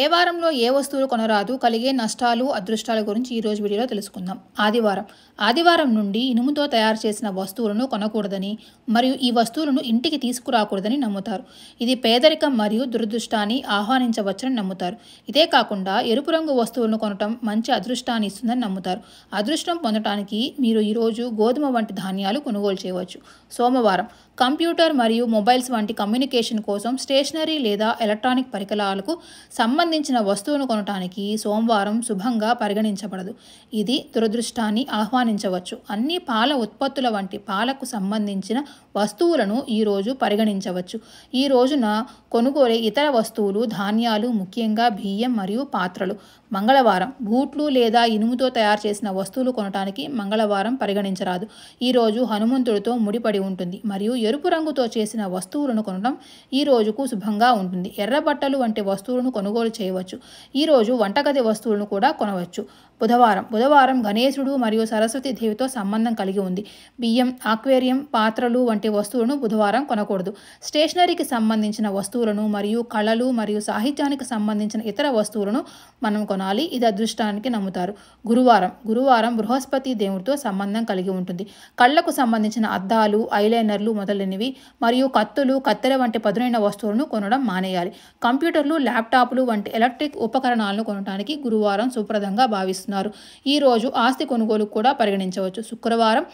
ఏ వారంలో ఏ వస్తువులు కొనరాదు కలిగే నష్టాలు అదృష్టాల గురించి ఈరోజు వీడియోలో తెలుసుకుందాం ఆదివారం ఆదివారం నుండి ఇనుముతో తయారు చేసిన వస్తువులను కొనకూడదని మరియు ఈ వస్తువులను ఇంటికి తీసుకురాకూడదని నమ్ముతారు ఇది పేదరికం మరియు దురదృష్టాన్ని ఆహ్వానించవచ్చని నమ్ముతారు ఇదే కాకుండా ఎరుపు రంగు వస్తువులను కొనటం మంచి అదృష్టాన్ని ఇస్తుందని నమ్ముతారు అదృష్టం పొందటానికి మీరు ఈరోజు గోధుమ వంటి ధాన్యాలు కొనుగోలు చేయవచ్చు సోమవారం కంప్యూటర్ మరియు మొబైల్స్ వంటి కమ్యూనికేషన్ కోసం స్టేషనరీ లేదా ఎలక్ట్రానిక్ పరికరాలకు సంబంధించి సంబంధించిన వస్తువును కొనటానికి సోమవారం శుభంగా పరిగణించబడదు ఇది దురదృష్టాన్ని ఆహ్వానించవచ్చు అన్ని పాల ఉత్పత్తుల వంటి పాలకు సంబంధించిన వస్తువులను ఈరోజు పరిగణించవచ్చు ఈ రోజున కొనుగోలే ఇతర వస్తువులు ధాన్యాలు ముఖ్యంగా బియ్యం మరియు పాత్రలు మంగళవారం బూట్లు లేదా ఇనుముతో తయారు చేసిన వస్తువులు కొనటానికి మంగళవారం పరిగణించరాదు ఈరోజు హనుమంతుడితో ముడిపడి ఉంటుంది మరియు ఎరుపు రంగుతో చేసిన వస్తువులను కొనడం ఈ రోజుకు శుభంగా ఉంటుంది ఎర్ర బట్టలు వంటి వస్తువులను కొనుగోలు కొనుగోలు చేయవచ్చు ఈరోజు వంటగది వస్తువులను కూడా కొనవచ్చు బుధవారం బుధవారం గణేశుడు మరియు సరస్వతి దేవితో సంబంధం కలిగి ఉంది బియ్యం ఆక్వేరియం పాత్రలు వంటి వస్తువులను బుధవారం కొనకూడదు స్టేషనరీకి సంబంధించిన వస్తువులను మరియు కళలు మరియు సాహిత్యానికి సంబంధించిన ఇతర వస్తువులను మనం కొనాలి ఇది అదృష్టానికి నమ్ముతారు గురువారం గురువారం బృహస్పతి దేవుడితో సంబంధం కలిగి ఉంటుంది కళ్ళకు సంబంధించిన అద్దాలు ఐలైనర్లు మొదలైనవి మరియు కత్తులు కత్తెర వంటి పదునైన వస్తువులను కొనడం మానేయాలి కంప్యూటర్లు ల్యాప్టాప్లు వంటి ఎలక్ట్రిక్ ఉపకరణాలను కొనడానికి గురువారం సుప్రదంగా భావిస్తున్నారు ఈరోజు ఆస్తి కొనుగోలు కూడా పరిగణించవచ్చు శుక్రవారం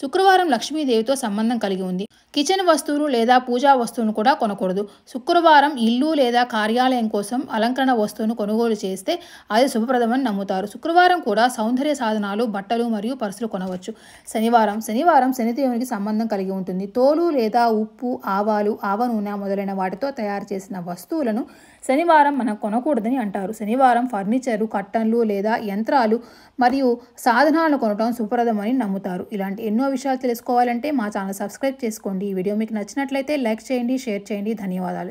శుక్రవారం లక్ష్మీదేవితో సంబంధం కలిగి ఉంది కిచెన్ వస్తువులు లేదా పూజా వస్తువును కూడా కొనకూడదు శుక్రవారం ఇల్లు లేదా కార్యాలయం కోసం అలంకరణ వస్తువును కొనుగోలు చేస్తే అది శుభప్రదమని నమ్ముతారు శుక్రవారం కూడా సౌందర్య సాధనాలు బట్టలు మరియు పర్సులు కొనవచ్చు శనివారం శనివారం శనిదేవునికి సంబంధం కలిగి ఉంటుంది తోలు లేదా ఉప్పు ఆవాలు ఆవ నూనె మొదలైన వాటితో తయారు చేసిన వస్తువులను శనివారం మనం కొనకూడదని అంటారు శనివారం ఫర్నిచరు కట్టన్లు లేదా యంత్రాలు మరియు సాధనాలను కొనడం శుభప్రదమని నమ్ముతారు ఇలాంటి ఎన్నో ఎన్నో విషయాలు తెలుసుకోవాలంటే మా ఛానల్ సబ్స్క్రైబ్ చేసుకోండి ఈ వీడియో మీకు నచ్చినట్లయితే లైక్ చేయండి షేర్ చేయండి ధన్యవాదాలు